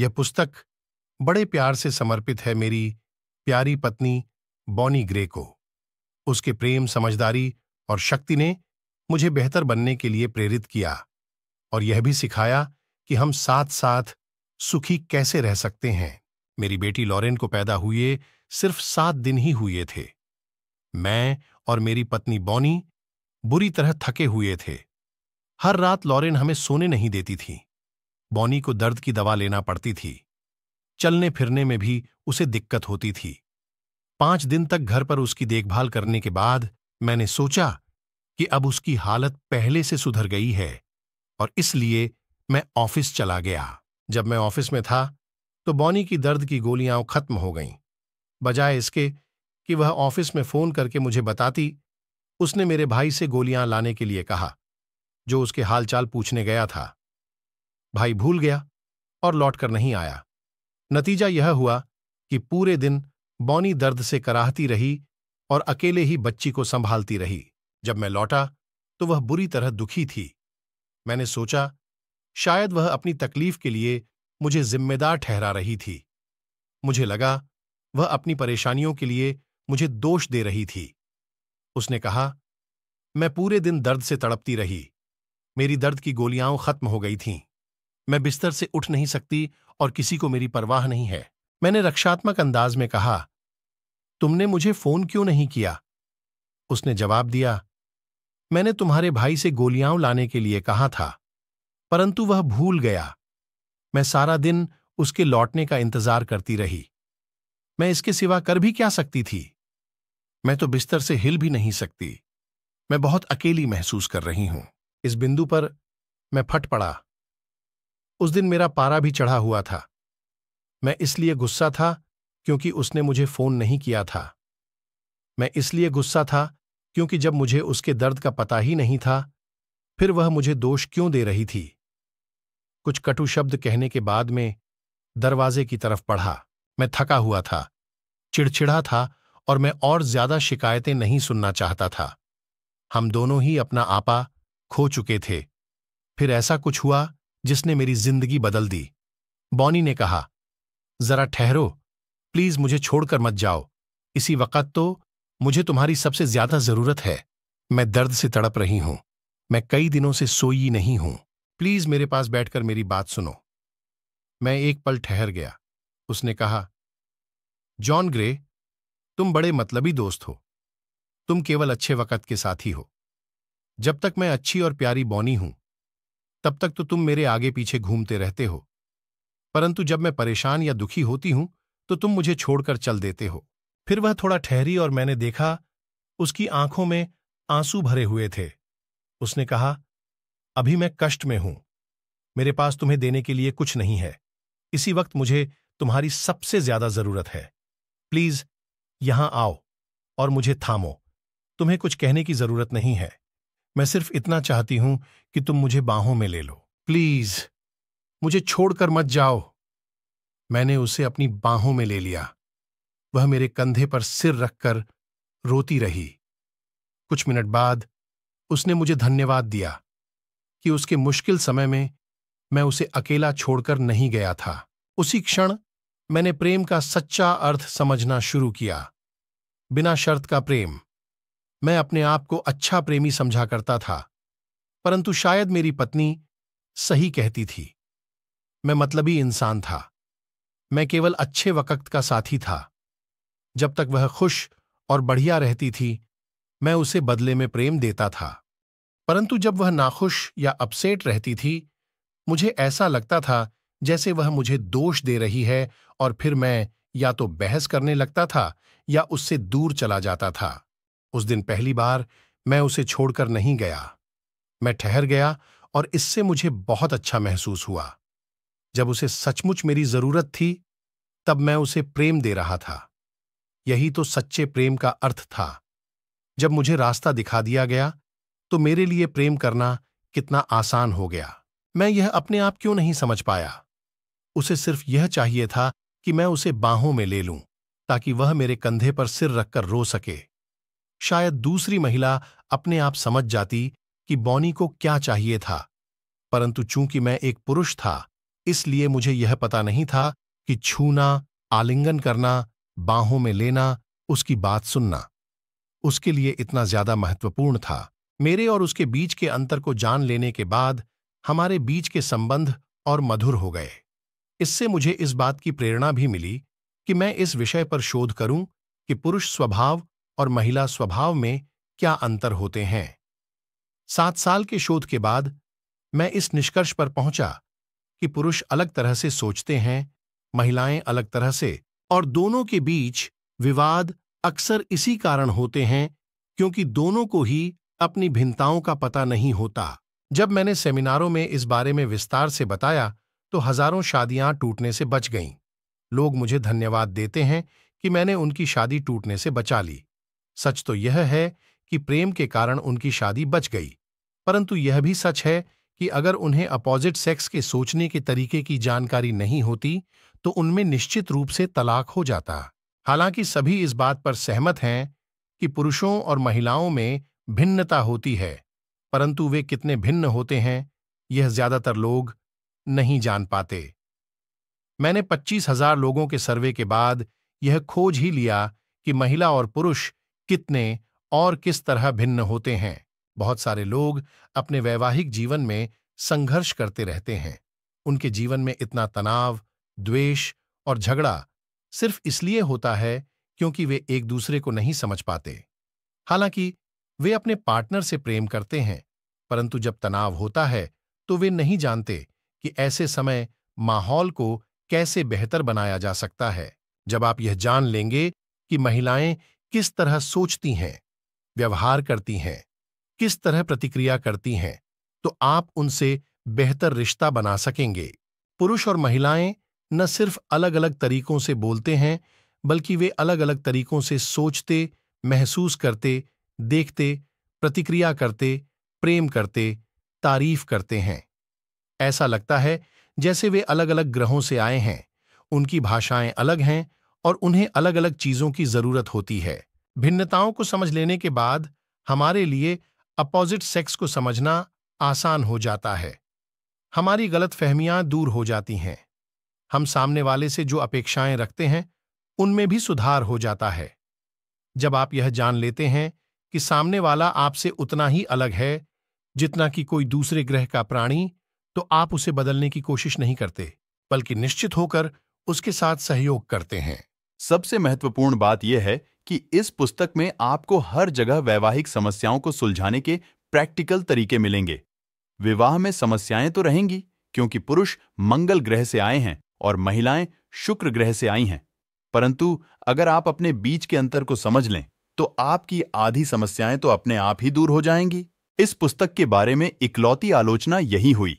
यह पुस्तक बड़े प्यार से समर्पित है मेरी प्यारी पत्नी बॉनी ग्रे को उसके प्रेम समझदारी और शक्ति ने मुझे बेहतर बनने के लिए प्रेरित किया और यह भी सिखाया कि हम साथ साथ सुखी कैसे रह सकते हैं मेरी बेटी लॉरेन को पैदा हुए सिर्फ सात दिन ही हुए थे मैं और मेरी पत्नी बॉनी बुरी तरह थके हुए थे हर रात लॉरेन हमें सोने नहीं देती थी बॉनी को दर्द की दवा लेना पड़ती थी चलने फिरने में भी उसे दिक्कत होती थी पांच दिन तक घर पर उसकी देखभाल करने के बाद मैंने सोचा कि अब उसकी हालत पहले से सुधर गई है और इसलिए मैं ऑफिस चला गया जब मैं ऑफिस में था तो बॉनी की दर्द की गोलियां खत्म हो गईं बजाय इसके कि वह ऑफिस में फोन करके मुझे बताती उसने मेरे भाई से गोलियां लाने के लिए कहा जो उसके हालचाल पूछने गया था भाई भूल गया और लौटकर नहीं आया नतीजा यह हुआ कि पूरे दिन बौनी दर्द से कराहती रही और अकेले ही बच्ची को संभालती रही जब मैं लौटा तो वह बुरी तरह दुखी थी मैंने सोचा शायद वह अपनी तकलीफ के लिए मुझे जिम्मेदार ठहरा रही थी मुझे लगा वह अपनी परेशानियों के लिए मुझे दोष दे रही थी उसने कहा मैं पूरे दिन दर्द से तड़पती रही मेरी दर्द की गोलियां खत्म हो गई थीं मैं बिस्तर से उठ नहीं सकती और किसी को मेरी परवाह नहीं है मैंने रक्षात्मक अंदाज में कहा तुमने मुझे फोन क्यों नहीं किया उसने जवाब दिया मैंने तुम्हारे भाई से गोलियां लाने के लिए कहा था परंतु वह भूल गया मैं सारा दिन उसके लौटने का इंतजार करती रही मैं इसके सिवा कर भी क्या सकती थी मैं तो बिस्तर से हिल भी नहीं सकती मैं बहुत अकेली महसूस कर रही हूं इस बिंदु पर मैं फट पड़ा उस दिन मेरा पारा भी चढ़ा हुआ था मैं इसलिए गुस्सा था क्योंकि उसने मुझे फोन नहीं किया था मैं इसलिए गुस्सा था क्योंकि जब मुझे उसके दर्द का पता ही नहीं था फिर वह मुझे दोष क्यों दे रही थी कुछ कटु शब्द कहने के बाद में दरवाजे की तरफ पढ़ा मैं थका हुआ था चिड़चिड़ा था और मैं और ज्यादा शिकायतें नहीं सुनना चाहता था हम दोनों ही अपना आपा खो चुके थे फिर ऐसा कुछ हुआ जिसने मेरी जिंदगी बदल दी बॉनी ने कहा जरा ठहरो प्लीज मुझे छोड़कर मत जाओ इसी वक्त तो मुझे तुम्हारी सबसे ज्यादा जरूरत है मैं दर्द से तड़प रही हूं मैं कई दिनों से सोई नहीं हूं प्लीज मेरे पास बैठकर मेरी बात सुनो मैं एक पल ठहर गया उसने कहा जॉन ग्रे तुम बड़े मतलबी दोस्त हो तुम केवल अच्छे वक्त के साथी हो जब तक मैं अच्छी और प्यारी बौनी हूं तब तक तो तुम मेरे आगे पीछे घूमते रहते हो परंतु जब मैं परेशान या दुखी होती हूं तो तुम मुझे छोड़कर चल देते हो फिर वह थोड़ा ठहरी और मैंने देखा उसकी आंखों में आंसू भरे हुए थे उसने कहा अभी मैं कष्ट में हूं मेरे पास तुम्हें देने के लिए कुछ नहीं है इसी वक्त मुझे तुम्हारी सबसे ज्यादा जरूरत है प्लीज यहां आओ और मुझे थामो तुम्हें कुछ कहने की जरूरत नहीं है मैं सिर्फ इतना चाहती हूं कि तुम मुझे बाहों में ले लो प्लीज मुझे छोड़कर मत जाओ मैंने उसे अपनी बाहों में ले लिया वह मेरे कंधे पर सिर रखकर रोती रही कुछ मिनट बाद उसने मुझे धन्यवाद दिया कि उसके मुश्किल समय में मैं उसे अकेला छोड़कर नहीं गया था उसी क्षण मैंने प्रेम का सच्चा अर्थ समझना शुरू किया बिना शर्त का प्रेम मैं अपने आप को अच्छा प्रेमी समझा करता था परंतु शायद मेरी पत्नी सही कहती थी मैं मतलबी इंसान था मैं केवल अच्छे वक्त का साथी था जब तक वह खुश और बढ़िया रहती थी मैं उसे बदले में प्रेम देता था परंतु जब वह नाखुश या अपसेट रहती थी मुझे ऐसा लगता था जैसे वह मुझे दोष दे रही है और फिर मैं या तो बहस करने लगता था या उससे दूर चला जाता था उस दिन पहली बार मैं उसे छोड़कर नहीं गया मैं ठहर गया और इससे मुझे बहुत अच्छा महसूस हुआ जब उसे सचमुच मेरी जरूरत थी तब मैं उसे प्रेम दे रहा था यही तो सच्चे प्रेम का अर्थ था जब मुझे रास्ता दिखा दिया गया तो मेरे लिए प्रेम करना कितना आसान हो गया मैं यह अपने आप क्यों नहीं समझ पाया उसे सिर्फ यह चाहिए था कि मैं उसे बाहों में ले लूं ताकि वह मेरे कंधे पर सिर रखकर रो सके शायद दूसरी महिला अपने आप समझ जाती कि बॉनी को क्या चाहिए था परंतु चूंकि मैं एक पुरुष था इसलिए मुझे यह पता नहीं था कि छूना आलिंगन करना बाहों में लेना उसकी बात सुनना उसके लिए इतना ज्यादा महत्वपूर्ण था मेरे और उसके बीच के अंतर को जान लेने के बाद हमारे बीच के संबंध और मधुर हो गए इससे मुझे इस बात की प्रेरणा भी मिली कि मैं इस विषय पर शोध करूं कि पुरुष स्वभाव और महिला स्वभाव में क्या अंतर होते हैं सात साल के शोध के बाद मैं इस निष्कर्ष पर पहुंचा कि पुरुष अलग तरह से सोचते हैं महिलाएं अलग तरह से और दोनों के बीच विवाद अक्सर इसी कारण होते हैं क्योंकि दोनों को ही अपनी भिन्नताओं का पता नहीं होता जब मैंने सेमिनारों में इस बारे में विस्तार से बताया तो हजारों शादियां टूटने से बच गईं लोग मुझे धन्यवाद देते हैं कि मैंने उनकी शादी टूटने से बचा ली सच तो यह है कि प्रेम के कारण उनकी शादी बच गई परंतु यह भी सच है कि अगर उन्हें अपोजिट सेक्स के सोचने के तरीके की जानकारी नहीं होती तो उनमें निश्चित रूप से तलाक हो जाता हालांकि सभी इस बात पर सहमत हैं कि पुरुषों और महिलाओं में भिन्नता होती है परंतु वे कितने भिन्न होते हैं यह ज्यादातर लोग नहीं जान पाते मैंने पच्चीस हजार लोगों के सर्वे के बाद यह खोज ही लिया कि महिला और पुरुष कितने और किस तरह भिन्न होते हैं बहुत सारे लोग अपने वैवाहिक जीवन में संघर्ष करते रहते हैं उनके जीवन में इतना तनाव द्वेष और झगड़ा सिर्फ इसलिए होता है क्योंकि वे एक दूसरे को नहीं समझ पाते हालांकि वे अपने पार्टनर से प्रेम करते हैं परंतु जब तनाव होता है तो वे नहीं जानते कि ऐसे समय माहौल को कैसे बेहतर बनाया जा सकता है जब आप यह जान लेंगे कि महिलाएं किस तरह सोचती हैं व्यवहार करती हैं किस तरह प्रतिक्रिया करती हैं तो आप उनसे बेहतर रिश्ता बना सकेंगे पुरुष और महिलाएं न सिर्फ अलग अलग तरीकों से बोलते हैं बल्कि वे अलग अलग तरीकों से सोचते महसूस करते देखते प्रतिक्रिया करते प्रेम करते तारीफ करते हैं ऐसा लगता है जैसे वे अलग अलग ग्रहों से आए हैं उनकी भाषाएं अलग हैं और उन्हें अलग अलग चीज़ों की ज़रूरत होती है भिन्नताओं को समझ लेने के बाद हमारे लिए अपोजिट सेक्स को समझना आसान हो जाता है हमारी गलत फहमियां दूर हो जाती हैं हम सामने वाले से जो अपेक्षाएं रखते हैं उनमें भी सुधार हो जाता है जब आप यह जान लेते हैं कि सामने वाला आपसे उतना ही अलग है जितना कि कोई दूसरे ग्रह का प्राणी तो आप उसे बदलने की कोशिश नहीं करते बल्कि निश्चित होकर उसके साथ सहयोग करते हैं सबसे महत्वपूर्ण बात यह है कि इस पुस्तक में आपको हर जगह वैवाहिक समस्याओं को सुलझाने के प्रैक्टिकल तरीके मिलेंगे विवाह में समस्याएं तो रहेंगी क्योंकि पुरुष मंगल ग्रह से आए हैं और महिलाएं शुक्र ग्रह से आई हैं परंतु अगर आप अपने बीच के अंतर को समझ लें तो आपकी आधी समस्याएं तो अपने आप ही दूर हो जाएंगी इस पुस्तक के बारे में इकलौती आलोचना यही हुई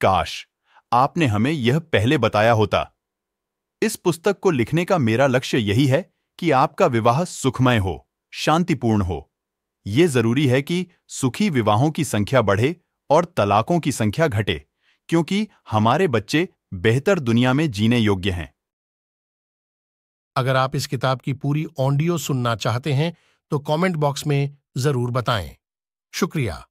काश आपने हमें यह पहले बताया होता इस पुस्तक को लिखने का मेरा लक्ष्य यही है कि आपका विवाह सुखमय हो शांतिपूर्ण हो ये जरूरी है कि सुखी विवाहों की संख्या बढ़े और तलाकों की संख्या घटे क्योंकि हमारे बच्चे बेहतर दुनिया में जीने योग्य हैं अगर आप इस किताब की पूरी ऑडियो सुनना चाहते हैं तो कमेंट बॉक्स में जरूर बताएं शुक्रिया